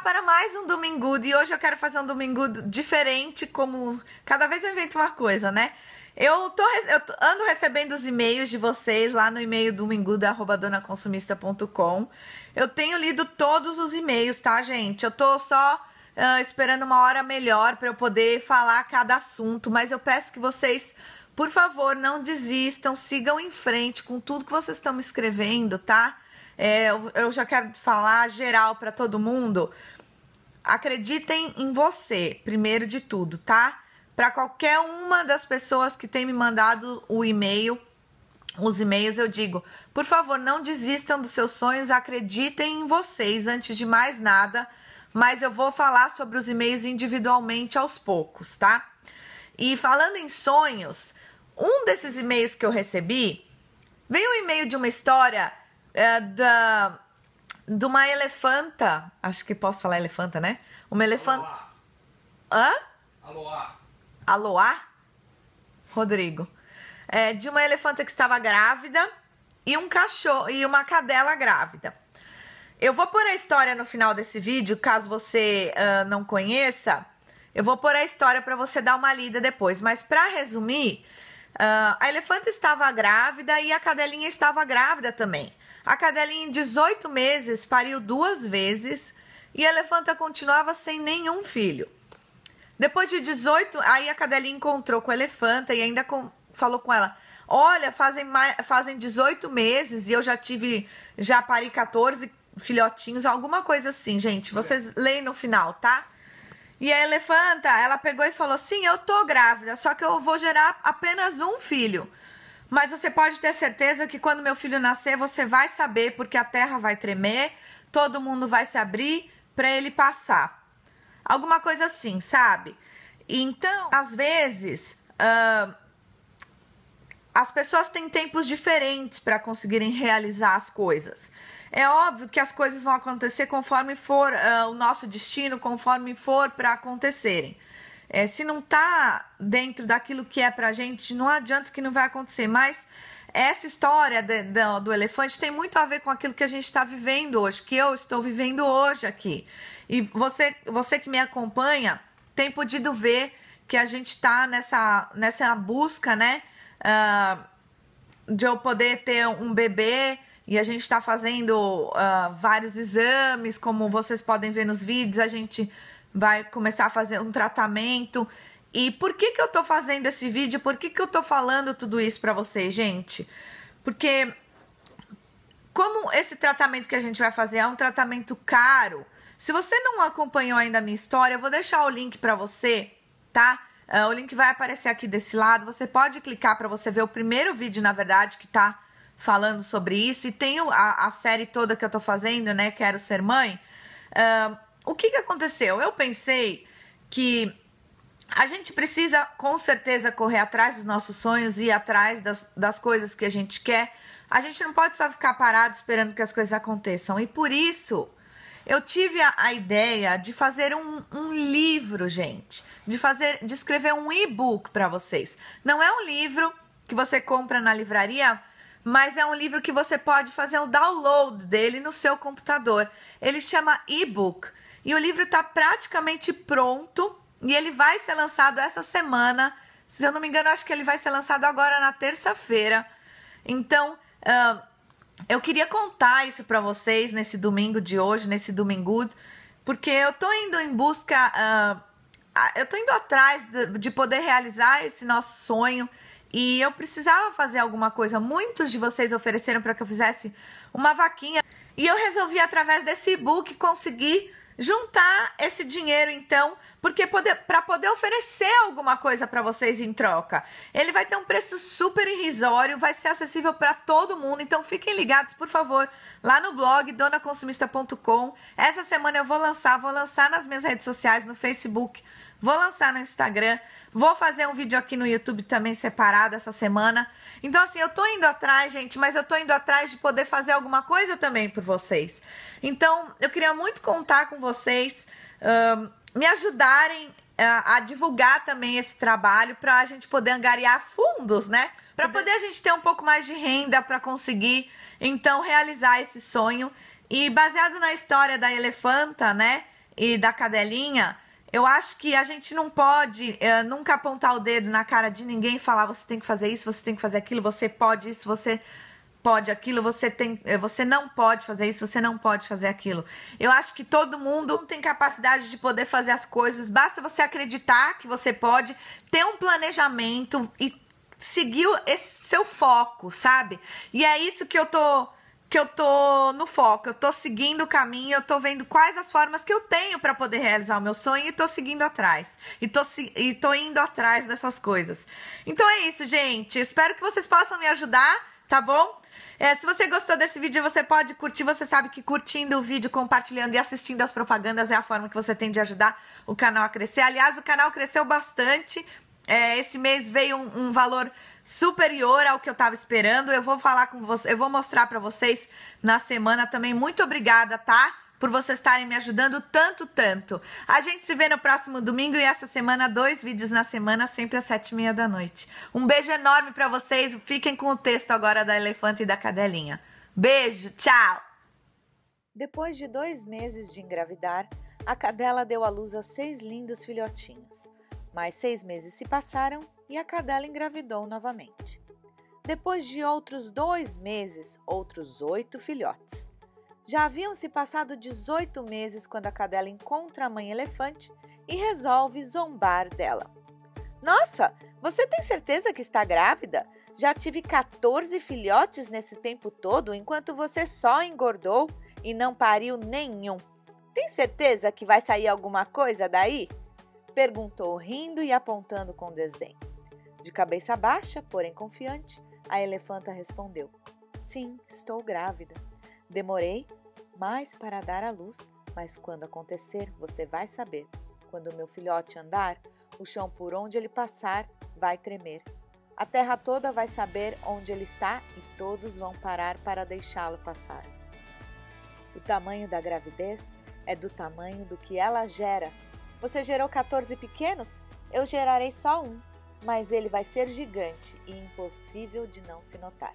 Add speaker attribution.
Speaker 1: para mais um Domingo e hoje eu quero fazer um Domingo diferente, como cada vez eu invento uma coisa, né? Eu, tô, eu ando recebendo os e-mails de vocês lá no e-mail domingudo.donaconsumista.com. Eu tenho lido todos os e-mails, tá, gente? Eu tô só uh, esperando uma hora melhor para eu poder falar cada assunto, mas eu peço que vocês, por favor, não desistam, sigam em frente com tudo que vocês estão me escrevendo, tá? É, eu, eu já quero falar geral para todo mundo. Acreditem em você, primeiro de tudo, tá? Para qualquer uma das pessoas que tem me mandado o e-mail, os e-mails, eu digo: por favor, não desistam dos seus sonhos, acreditem em vocês antes de mais nada. Mas eu vou falar sobre os e-mails individualmente aos poucos, tá? E falando em sonhos, um desses e-mails que eu recebi veio um e-mail de uma história é, da, de uma elefanta. Acho que posso falar elefanta, né? Uma elefanta. Hã? Aloá. Aloá? Rodrigo. É, de uma elefanta que estava grávida e um cachorro e uma cadela grávida. Eu vou pôr a história no final desse vídeo, caso você uh, não conheça. Eu vou pôr a história para você dar uma lida depois. Mas para resumir, uh, a elefanta estava grávida e a cadelinha estava grávida também. A cadelinha em 18 meses pariu duas vezes e a elefanta continuava sem nenhum filho. Depois de 18, aí a cadelinha encontrou com a elefanta e ainda com, falou com ela: Olha, fazem, fazem 18 meses e eu já tive, já pari 14 filhotinhos, alguma coisa assim, gente. Vocês é. leem no final, tá? E a elefanta, ela pegou e falou: Sim, eu tô grávida, só que eu vou gerar apenas um filho. Mas você pode ter certeza que quando meu filho nascer, você vai saber, porque a terra vai tremer, todo mundo vai se abrir para ele passar. Alguma coisa assim, sabe? Então, às vezes, uh, as pessoas têm tempos diferentes para conseguirem realizar as coisas. É óbvio que as coisas vão acontecer conforme for uh, o nosso destino, conforme for para acontecerem. É, se não tá dentro daquilo que é pra gente, não adianta que não vai acontecer. Mas essa história de, do, do elefante tem muito a ver com aquilo que a gente está vivendo hoje, que eu estou vivendo hoje aqui. E você, você que me acompanha tem podido ver que a gente está nessa, nessa busca, né? Uh, de eu poder ter um bebê e a gente está fazendo uh, vários exames, como vocês podem ver nos vídeos, a gente vai começar a fazer um tratamento. E por que, que eu tô fazendo esse vídeo? Por que, que eu tô falando tudo isso para vocês, gente? Porque como esse tratamento que a gente vai fazer é um tratamento caro, se você não acompanhou ainda a minha história, eu vou deixar o link para você, tá? Ah, o link vai aparecer aqui desse lado. Você pode clicar para você ver o primeiro vídeo, na verdade, que tá falando sobre isso. E tem a, a série toda que eu tô fazendo, né? Quero ser mãe. Uh, o que, que aconteceu? Eu pensei que a gente precisa com certeza correr atrás dos nossos sonhos e atrás das, das coisas que a gente quer. A gente não pode só ficar parado esperando que as coisas aconteçam. E por isso eu tive a, a ideia de fazer um, um, livro, gente, de fazer, de escrever um e-book para vocês. Não é um livro que você compra na livraria, mas é um livro que você pode fazer o um download dele no seu computador. Ele chama e-book. E o livro está praticamente pronto e ele vai ser lançado essa semana. Se eu não me engano, acho que ele vai ser lançado agora na terça-feira. Então, uh, eu queria contar isso para vocês nesse domingo de hoje, nesse domingo, porque eu tô indo em busca, uh, eu tô indo atrás de, de poder realizar esse nosso sonho. E eu precisava fazer alguma coisa. Muitos de vocês ofereceram para que eu fizesse uma vaquinha. E eu resolvi, através desse e-book, conseguir juntar esse dinheiro então, porque para poder oferecer alguma coisa para vocês em troca. Ele vai ter um preço super irrisório, vai ser acessível para todo mundo, então fiquem ligados, por favor, lá no blog donaconsumista.com. Essa semana eu vou lançar, vou lançar nas minhas redes sociais, no Facebook, Vou lançar no Instagram. Vou fazer um vídeo aqui no YouTube também separado essa semana. Então, assim, eu tô indo atrás, gente, mas eu tô indo atrás de poder fazer alguma coisa também por vocês. Então, eu queria muito contar com vocês, uh, me ajudarem uh, a divulgar também esse trabalho para a gente poder angariar fundos, né? Para poder a gente ter um pouco mais de renda para conseguir, então, realizar esse sonho. E baseado na história da elefanta, né? E da cadelinha eu acho que a gente não pode eh, nunca apontar o dedo na cara de ninguém e falar você tem que fazer isso, você tem que fazer aquilo, você pode isso, você pode aquilo, você tem, eh, você não pode fazer isso, você não pode fazer aquilo. Eu acho que todo mundo tem capacidade de poder fazer as coisas, basta você acreditar que você pode, ter um planejamento e seguir esse seu foco, sabe? E é isso que eu tô que eu tô no foco, eu tô seguindo o caminho, eu tô vendo quais as formas que eu tenho para poder realizar o meu sonho e tô seguindo atrás. E tô, e tô indo atrás dessas coisas. Então é isso, gente. Espero que vocês possam me ajudar, tá bom? É, se você gostou desse vídeo, você pode curtir. Você sabe que curtindo o vídeo, compartilhando e assistindo as propagandas é a forma que você tem de ajudar o canal a crescer. Aliás, o canal cresceu bastante. É, esse mês veio um, um valor superior ao que eu estava esperando. Eu vou falar com você, eu vou mostrar para vocês na semana também. Muito obrigada, tá? Por vocês estarem me ajudando tanto, tanto. A gente se vê no próximo domingo e essa semana, dois vídeos na semana, sempre às sete e meia da noite. Um beijo enorme para vocês. Fiquem com o texto agora da Elefante e da Cadelinha. Beijo, tchau! Depois de dois meses de engravidar, a cadela deu à luz a seis lindos filhotinhos. Mais seis meses se passaram e a cadela engravidou novamente. Depois de outros dois meses, outros oito filhotes. Já haviam se passado 18 meses quando a cadela encontra a mãe elefante e resolve zombar dela. Nossa, você tem certeza que está grávida? Já tive 14 filhotes nesse tempo todo, enquanto você só engordou e não pariu nenhum. Tem certeza que vai sair alguma coisa daí? Perguntou rindo e apontando com desdém. De cabeça baixa, porém confiante, a elefanta respondeu: Sim, estou grávida. Demorei mais para dar à luz, mas quando acontecer, você vai saber. Quando meu filhote andar, o chão por onde ele passar vai tremer. A terra toda vai saber onde ele está e todos vão parar para deixá-lo passar. O tamanho da gravidez é do tamanho do que ela gera você gerou 14 pequenos? Eu gerarei só um, mas ele vai ser gigante e impossível de não se notar.